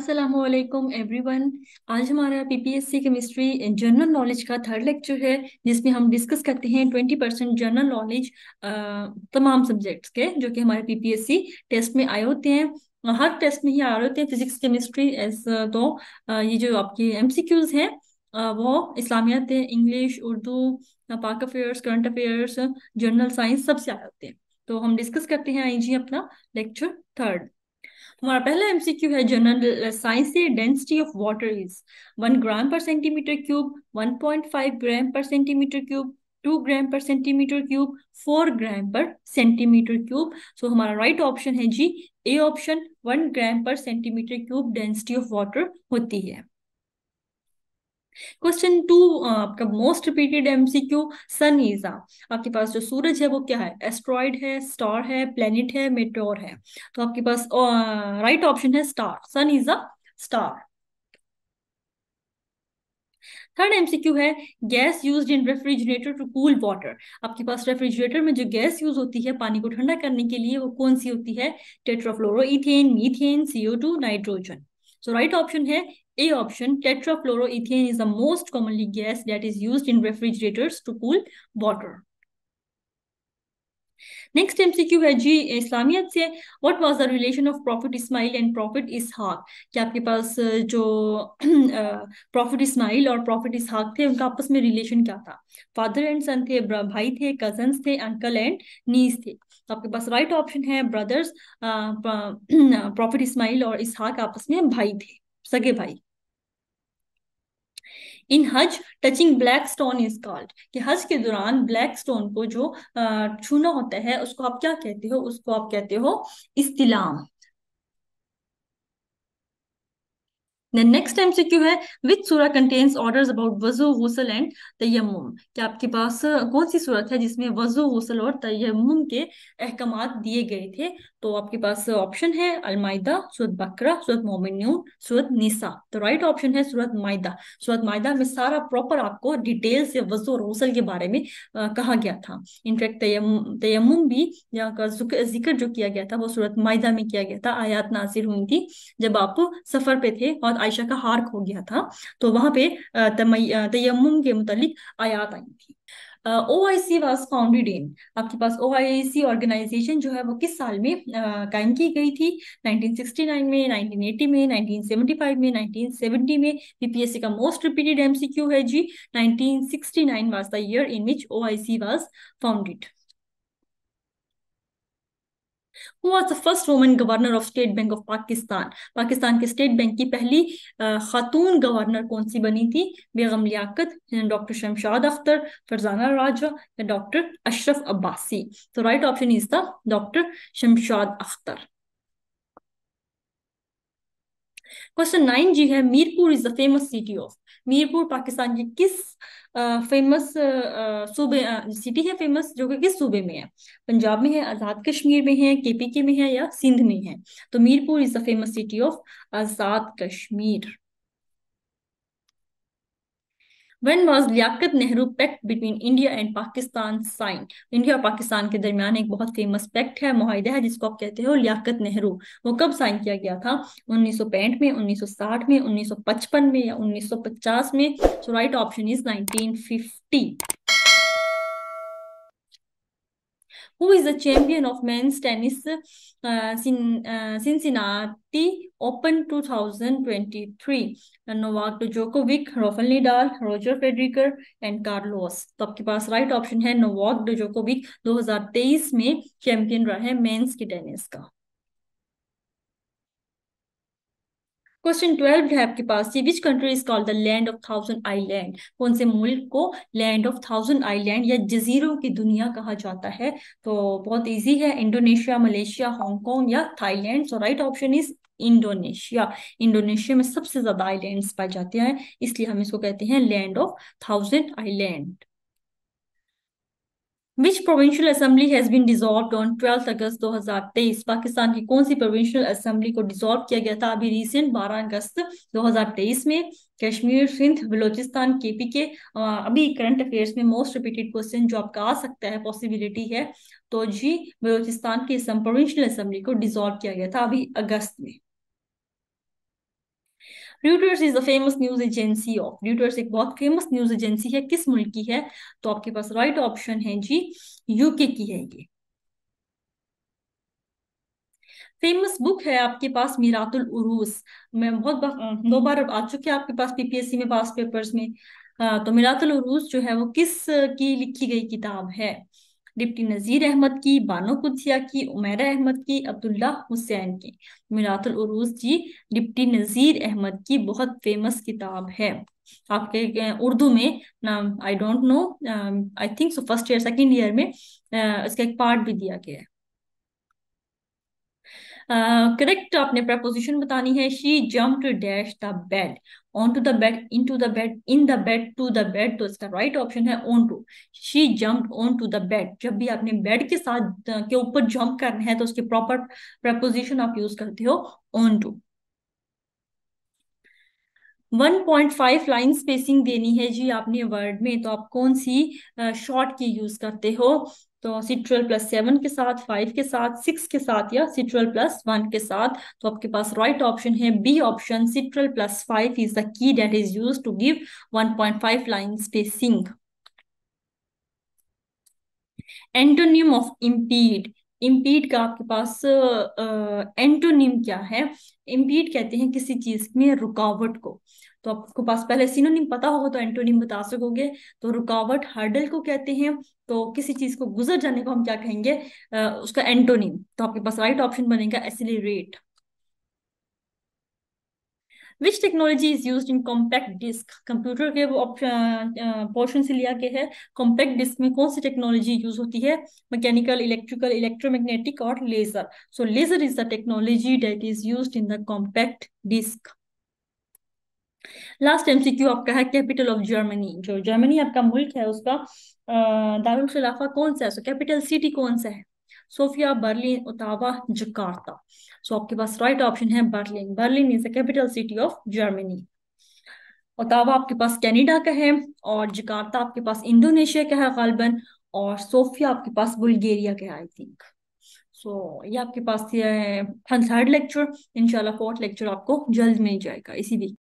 Aslam everyone आज हमारा PPSC chemistry general knowledge का थर्ड लेक्चर है जिसमें हम डिस्कस करते हैं ट्वेंटी परसेंट जनरल नॉलेज तमाम सब्जेक्ट्स के जो कि हमारे पीपीएससी टेस्ट में आए होते हैं हर टेस्ट में ही आ रहे होते हैं फिजिक्स केमिस्ट्री एस तो ये जो आपके एमसीक्यूज हैं वो इस्लामियात English Urdu Pak affairs current affairs general science सबसे आए होते हैं तो हम डिस्कस करते हैं जी अपना लेक्चर थर्ड Uh, हमारा पहला एमसीक्यू है जनरल साइंस से density of water is one gram पर centimetre cube one point five gram पर सेंटीमीटर क्यूब टू ग्राम पर सेंटीमीटर क्यूब फोर ग्राम पर सेंटीमीटर क्यूब सो हमारा राइट ऑप्शन है जी ए ऑप्शन वन ग्राम पर centimetre cube density of water होती है question two uh, आपका most repeated MCQ sun is आपके पास जो सूरज है वो क्या है एस्ट्रॉइड है स्टार है प्लेनेट है मेटोर है तो आपके पास राइट uh, ऑप्शन है star sun is a star third MCQ है gas used in refrigerator to cool water आपके पास रेफ्रिजरेटर में जो गैस यूज होती है पानी को ठंडा करने के लिए वो कौन सी होती है tetrafluoromethane CO two nitrogen so right option है A option, tetrafluoroethane is the most commonly gas that is used in refrigerators to cool water. Next MCQ है जी इस्लामियत से what was the relation of Prophet Ismail and Prophet Ishaq क्या आपके पास जो Prophet Ismail और Prophet Ishaq थे उनका आपस में relation क्या था father and son थे भाई थे cousins थे uncle and niece थे तो आपके पास right option है ब्रदर्स Prophet Ismail और Ishaq आपस में भाई थे सगे भाई in Hajj touching black stone is called कि हज के दौरान ब्लैक स्टोन को जो छूना होता है उसको आप क्या कहते हो उसको आप कहते हो इस्तिलाम देन नेक्स्ट एमसीक्यू है which surah contains orders about wuzu, गसल and tayammum? क्या आपके पास कौन सी सूरत है जिसमें वजू गसल और तयम के अहकाम दिए गए थे तो आपके पास ऑप्शन है अलमायदा सूरत बकरा सूरत मोमिन्यून सूरत निसा तो राइट ऑप्शन है सूरत मायदा सूरत मायदा में सारा प्रॉपर आपको डिटेल से वजू और गसल के बारे में आ, कहा गया था इनफैक्ट तयम तयम भी यहाँ का जिक्र जो किया गया था वो सूरत मायदा में किया गया था आयात नासिर हुई थी जब आप सफर पे थे और आयशा का हार खो गया था तो वहां पे तयम के मुतालिक आयात आई थी ओ I C was founded in आपके पास ओ आई सी ऑर्गेनाइजेशन जो है वो किस साल में कायम की गई थी 1969 में 1980 में 1975 में 1970 में पीपीएससी का मोस्ट रिपीटेड एमसीक्यू है जी 1969 was the year in which O I C was founded who was the first woman governor of State Bank of Pakistan Pakistan के स्टेट बैंक की पहली खातून गवर्नर कौन सी बनी थी बेगम लियाकत डॉक्टर शमशाद अख्तर फरजाना राजा या डॉक्टर अशरफ अब्बासी तो right option is the doctor Shamshad Akhtar question nine जी है Mirpur is the famous city of Mirpur Pakistan की किस फेमस सूबे सिटी है फेमस जो कि किस सूबे में है पंजाब में है आजाद कश्मीर में है केपीके में है या सिंध में है तो Mirpur is the famous city of Azad Kashmir When was Liaquat Nehru Pact between India and Pakistan signed? India और Pakistan के दरमियान एक बहुत फेमस पैक्ट है माहिदा है जिसको आप कहते हो लियाकत नेहरू वो कब साइन किया गया था 1965 में 1960 में 1955 में या 1950 में so right option is 1950 who is the champion of men's tennis uh, Cin- uh, Cincinnati Open 2023. and Novak Djokovic, Rafael Nadal, Roger Federer and Carlos. तो आपके पास राइट ऑप्शन है Novak Djokovic 2023 में चैंपियन रहा है मेंस के tennis का question twelve है आपके पास which country is called the land of thousand island कौन से मुल्क को लैंड ऑफ थाउजेंड आईलैंड या जजीरों की दुनिया कहा जाता है तो बहुत इजी है इंडोनेशिया मलेशिया हांगकॉन्ग या Thailand so right option is Indonesia Indonesia में सबसे ज्यादा आईलैंड पाए जाते हैं इसलिए हम इसको कहते हैं land of thousand island which provincial assembly has been dissolve on twelfth August तेईस पाकिस्तान की कौन सी प्रोविंशियल असेंबली को डिजोल्व किया गया था अभी रिसेंट बारह अगस्त दो हजार तेईस में कश्मीर सिंध बलोचिस्तान केपी के अभी करंट अफेयर्स में मोस्ट रिपीटेड क्वेश्चन जो आपका आ सकता है पॉसिबिलिटी है तो जी बलोचिस्तान की प्रोविंशियल असेंबली को डिजोल्व किया गया था अभी अगस्त में Reuters is a famous news agency of Reuters एक बहुत फेमस न्यूज एजेंसी है किस मुल्क की है तो आपके पास राइट right ऑप्शन है जी यूके की है ये फेमस बुक है आपके पास मीरातुल उरूस मैं बहुत हम्म, दो हम्म। बार आ चुके हैं आपके पास पीपीएससी में पास पेपर्स में हाँ, तो मीरातुल उरूस जो है वो किस की लिखी गई किताब है डिप्टी नज़ीर अहमद की बानो कुदसिया की उमेरा अहमद की अब्दुल्ला हुसैन की मिरातुलरूस जी डिप्टी नज़ीर अहमद की बहुत फेमस किताब है आपके उर्दू में I don't know I think so first year second year में इसका एक पार्ट भी दिया गया है करेक्ट uh, आपने प्रपोजिशन बतानी है she jump dash the bed on to the bed in to the bed in the bed to the bed तो इसका राइट right ऑप्शन है on to she jump on to the bed जब भी आपने bed के साथ के ऊपर जम्प करना है तो उसके प्रॉपर प्रपोजिशन आप यूज करते हो ऑन टू 1.5 लाइन स्पेसिंग देनी है जी आपने वर्ड में तो आप कौन सी शॉर्ट की यूज करते हो तो सी ट्वेल्व प्लस सेवन के साथ फाइव के साथ सिक्स के साथ या सी ट्वेल्व प्लस वन के साथ तो आपके पास राइट ऑप्शन है B option C twelve plus five is the key that is use to give one point five line spacing antonym of impede impede का आपके पास एंटोनियम uh, क्या है इम्पीड कहते हैं किसी चीज में रुकावट को तो आपको पास पहले सिनोनिम पता होगा तो एंटोनिम बता सकोगे तो रुकावट हर्डल को कहते हैं तो किसी चीज को गुजर जाने को हम क्या कहेंगे आ, उसका एंटोनिम तो आपके पास राइट ऑप्शन बनेगा एसिलेट which technology is use in compact disc computer के पोर्शन से लिया गया है कॉम्पैक्ट डिस्क में कौन सी टेक्नोलॉजी यूज होती है मैकेनिकल इलेक्ट्रिकल इलेक्ट्रोमैग्नेटिक और laser so laser is the technology that is use in the compact disc last MCQ आपका है कैपिटल ऑफ जर्मनी जो जर्मनी आपका मुल्क है उसका दारुल खिलाफा कौन सा है सो कैपिटल सिटी कौन सा है Sofia Berlin Ottawa Jakarta so आपके पास राइट ऑप्शन है Berlin Berlin is the capital city of Germany Ottawa आपके पास कैनेडा का है और जकार्ता आपके पास इंडोनेशिया का है गालबन और सोफिया आपके पास बुल्गेरिया का है आई थिंक सो ये आपके पास थर्ड लेक्चर इंशाल्लाह फोर्थ लेक्चर आपको जल्द मिल जाएगा इसी वीक